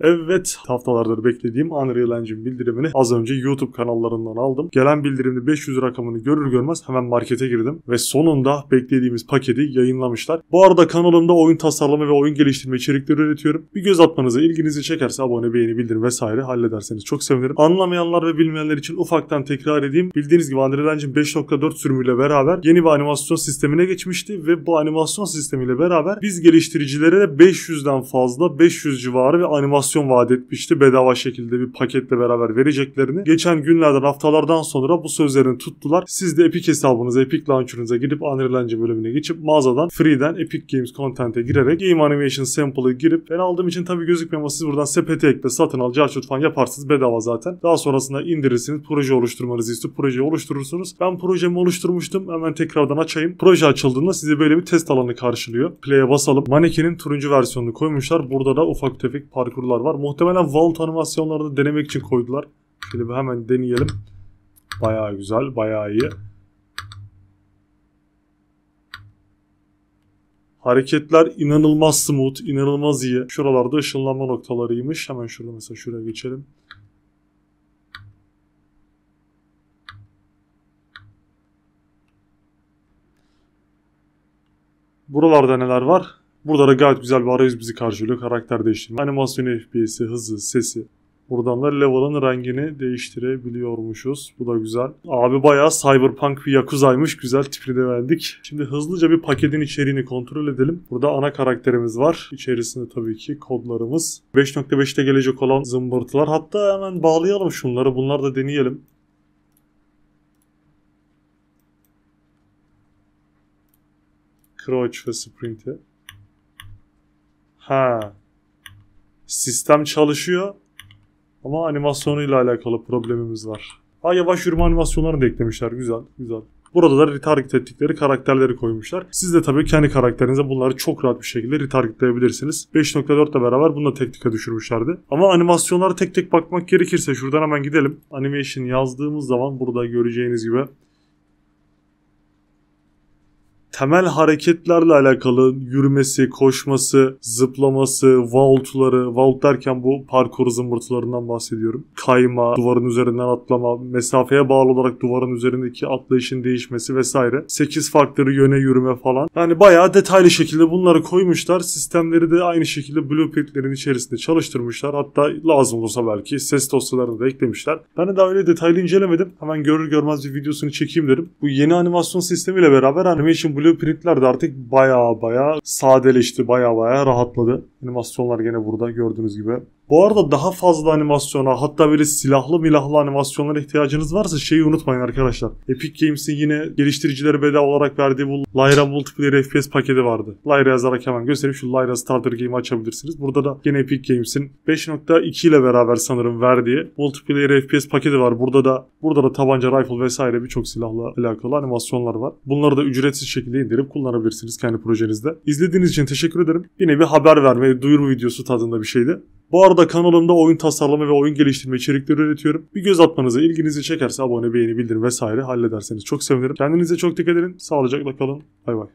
Evet haftalardır beklediğim Unreal Engine bildirimini az önce YouTube kanallarından aldım. Gelen bildirimde 500 rakamını görür görmez hemen markete girdim ve sonunda beklediğimiz paketi yayınlamışlar. Bu arada kanalımda oyun tasarlama ve oyun geliştirme içerikleri üretiyorum. Bir göz atmanızı ilginizi çekerse abone, beğeni, bildirim vesaire hallederseniz çok sevinirim. Anlamayanlar ve bilmeyenler için ufaktan tekrar edeyim. Bildiğiniz gibi Unreal Engine 5.4 sürümüyle beraber yeni bir animasyon sistemine geçmişti ve bu animasyon sistemiyle beraber biz geliştiricilere 500'den fazla 500 civarı ve animasyon aplikasyon vaat etmişti. Bedava şekilde bir paketle beraber vereceklerini. Geçen günlerden haftalardan sonra bu sözlerini tuttular. Siz de Epic hesabınıza, Epic Launcher'ınıza gidip Unreal Engine bölümüne geçip mağazadan free'den Epic Games Content'e girerek Game Animation Sample'ı girip ben aldığım için tabii gözükmüyor ama siz buradan sepete ekle satın al, carçut falan yaparsınız bedava zaten. Daha sonrasında indirirsiniz, proje oluşturmanızı istiyor. Projeyi oluşturursunuz. Ben projemi oluşturmuştum. Hemen tekrardan açayım. Proje açıldığında size böyle bir test alanı karşılıyor. Play'e basalım. Manekenin turuncu versiyonunu koymuşlar. Burada da ufak tefek parkurlar videolar var. Muhtemelen vault animasyonlarını denemek için koydular. Şimdi hemen deneyelim. Baya güzel, baya iyi. Hareketler inanılmaz smooth, inanılmaz iyi. Şuralarda ışınlanma noktalarıymış. Hemen şurada mesela şuraya geçelim. Buralarda neler var? Burada da gayet güzel bir arayüz bizi karşılıyor. Karakter değiştirme, animasyon FPS'i, hızı, sesi. Buradan da level'ın rengini değiştirebiliyormuşuz. Bu da güzel. Abi bayağı cyberpunk bir yakuzaymış. Güzel tipini de verdik. Şimdi hızlıca bir paketin içeriğini kontrol edelim. Burada ana karakterimiz var. İçerisinde tabii ki kodlarımız. 5.5'te gelecek olan zımbırtılar. Hatta hemen bağlayalım şunları. Bunlar da deneyelim. Crouch ve sprinte Ha. Sistem çalışıyor. Ama animasyonuyla alakalı problemimiz var. Ha yavaş yürüme animasyonlarını da eklemişler. Güzel, güzel. Burada da retarget ettikleri karakterleri koymuşlar. Siz de tabii kendi karakterinize bunları çok rahat bir şekilde retargetleyebilirsiniz. 5.4'le beraber bunu da teknika düşürmüşlerdi. Ama animasyonlara tek tek bakmak gerekirse şuradan hemen gidelim. Animation yazdığımız zaman burada göreceğiniz gibi temel hareketlerle alakalı yürümesi, koşması, zıplaması, vaultları, vault derken bu parkur zımbırtılarından bahsediyorum. Kayma, duvarın üzerinden atlama, mesafeye bağlı olarak duvarın üzerindeki atlayışın değişmesi vesaire. 8 farklı yöne yürüme falan. Yani bayağı detaylı şekilde bunları koymuşlar. Sistemleri de aynı şekilde blueprintlerin içerisinde çalıştırmışlar. Hatta lazım olursa belki ses dosyalarını da eklemişler. Ben de daha öyle detaylı incelemedim. Hemen görür görmez bir videosunu çekeyim derim Bu yeni animasyon sistemiyle beraber Animation Blue blueprintler de artık baya baya sadeleşti, baya baya rahatladı. Animasyonlar gene burada gördüğünüz gibi. Bu arada daha fazla animasyona hatta böyle silahlı milahlı animasyonlara ihtiyacınız varsa şeyi unutmayın arkadaşlar. Epic Games'in yine geliştiricilere bedava olarak verdiği bu Lyra Multiplayer FPS paketi vardı. Lyra yazarak hemen göstereyim. Şu Lyra Starter Game'i açabilirsiniz. Burada da yine Epic Games'in 5.2 ile beraber sanırım verdiği Multiplayer FPS paketi var. Burada da burada da tabanca, rifle vesaire birçok silahla alakalı animasyonlar var. Bunları da ücretsiz şekilde şekilde indirip kullanabilirsiniz kendi projenizde. İzlediğiniz için teşekkür ederim. Yine bir haber verme, duyuru videosu tadında bir şeydi. Bu arada kanalımda oyun tasarlama ve oyun geliştirme içerikleri üretiyorum. Bir göz atmanızı, ilginizi çekerse abone, beğeni, bildirim vesaire hallederseniz çok sevinirim. Kendinize çok dikkat edin. Sağlıcakla kalın. Bay bay.